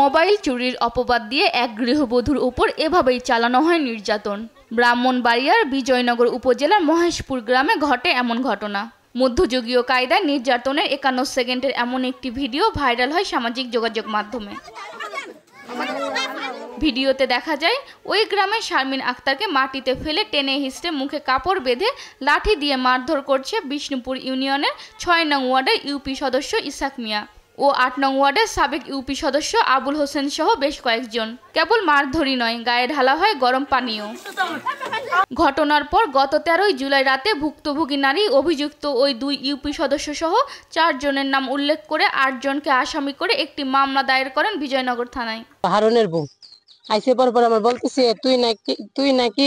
mobile চুরির অপবাদ দিয়ে এক গৃহবধূর উপর এভাবেই চালানো হয় নির্যাতন ব্রাহ্মণবাড়িয়ার বিজয়নগর উপজেলার মহেশপুর গ্রামে ঘটে এমন ঘটনা মধ্যযুগীয় কায়দায় নির্যাতনের একান্ন সেকেন্ডের এমন একটি ভিডিও ভাইরাল হয় সামাজিক যোগাযোগ মাধ্যমে ভিডিওতে দেখা যায় ওই গ্রামের শারমিন আক্তারকে মাটিতে ফেলে টেনে হিস্টে মুখে কাপড় বেঁধে লাঠি দিয়ে মারধর করছে বিষ্ণুপুর ইউনিয়নের ছয় নং ওয়ার্ডের ইউপি সদস্য ইসাক মিয়া ও আট নং ওয়ার্ডের সাবেক ইউপি সদস্য আবুল হোসেন সহ বেশ কয়েকজন কেবল মারধরি নয় গায়ে ঢালা হয় গরম পানীয় ঘটনার পর গত তেরোই জুলাই রাতে ভুক্তভোগী নারী অভিযুক্ত ওই দুই ইউপি সদস্য সহ চারজনের নাম উল্লেখ করে আটজনকে আসামি করে একটি মামলা দায়ের করেন বিজয়নগর থানায় হারনের বউ আইসে পর পর আমার বলতেছে তুই নাকি তুই নাকি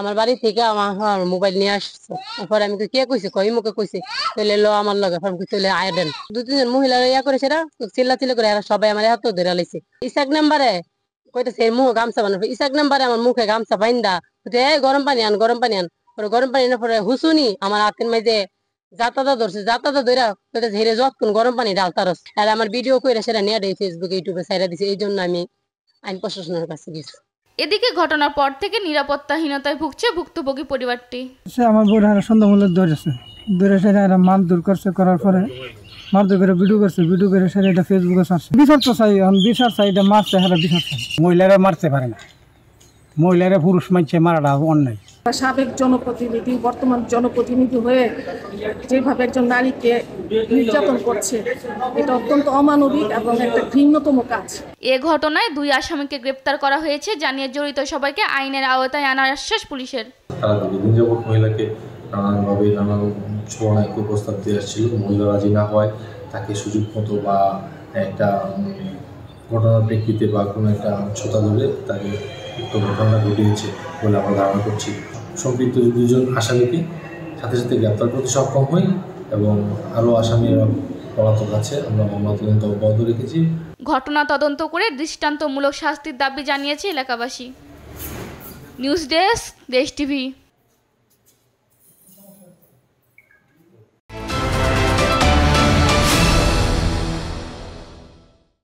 আমার বাড়ি থেকে আমার মোবাইল নিয়ে আসছে এরপরে আমি কে কইছি কই মুখে কইছি তাহলে লো আমার লগে ফর্ম কই তাহলে আয় দেন দু তিনজন মহিলা ইয়া করে সেটা চিল্লা চিল্লা করে এরা সবাই আমার হাত ধরে লাইছে ইসাক নাম্বারে সেই মুখে গামছা বানাবে ইসাক নাম্বারে আমার মুখে গামছা বাইন্দা তো এই গরম পানি আন গরম পানি আন পরে গরম পানি আনার পরে হুসুনি আমার হাতের মাঝে যাতাদা ধরছে যাতাদা ধরে ধীরে যত কোন গরম পানি তারস আর আমার ভিডিও কইরা সেটা নিয়ে দেয় ফেসবুকে ইউটিউবে ছাইরা দিছে এই জন্য আমি আইন প্রশাসনের কাছে গেছি এদিকে ঘটনার পর থেকে নিরাপত্তাহীনতায় ভুগছে ভুক্তভোগী পরিবারটি সে আমার বোন হারা দৌড় আছে দৌড়ে সেটা এরা মাল দূর করছে করার পরে মারধর করে ভিডিও করছে ভিডিও করে সেটা এটা ফেসবুকে ছাড়ছে বিচার তো চাই এখন বিচার চাই এটা মারছে হারা বিশাল চাই মহিলারা মারতে পারে না মহিলারা পুরুষ মারছে মারাটা অন্যায় সাবেক জনপ্রতিনিধি বর্তমান জনপ্রতিনিধি হয়ে যেভাবে একজন নারীকে নির্যাতন করছে এটা অত্যন্ত অমানবিক এবং একটা ঘৃণ্যতম কাজ এ ঘটনায় দুই আসামিকে গ্রেপ্তার করা হয়েছে জানিয়ে জড়িত সবাইকে আইনের আওতায় আনার আশ্বাস পুলিশের মহিলাকে নানানভাবে নানান দিয়ে আসছিল মহিলা রাজি না হয় তাকে সুযোগ মতো বা একটা ঘটনার প্রেক্ষিতে বা কোনো একটা ছতা ধরে তাকে উক্ত ঘটনা ঘটিয়েছে বলে আমরা ধারণা করছি সম্পৃক্ত দুজন আসামিকে সাথে সাথে গ্রেপ্তার করতে সক্ষম হই এবং আরও আসামিরা পলাতক আছে আমরা মামলা তদন্ত অব্যাহত রেখেছি ঘটনা তদন্ত করে দৃষ্টান্তমূলক শাস্তির দাবি জানিয়েছে এলাকাবাসী নিউজ ডেস্ক দেশ টিভি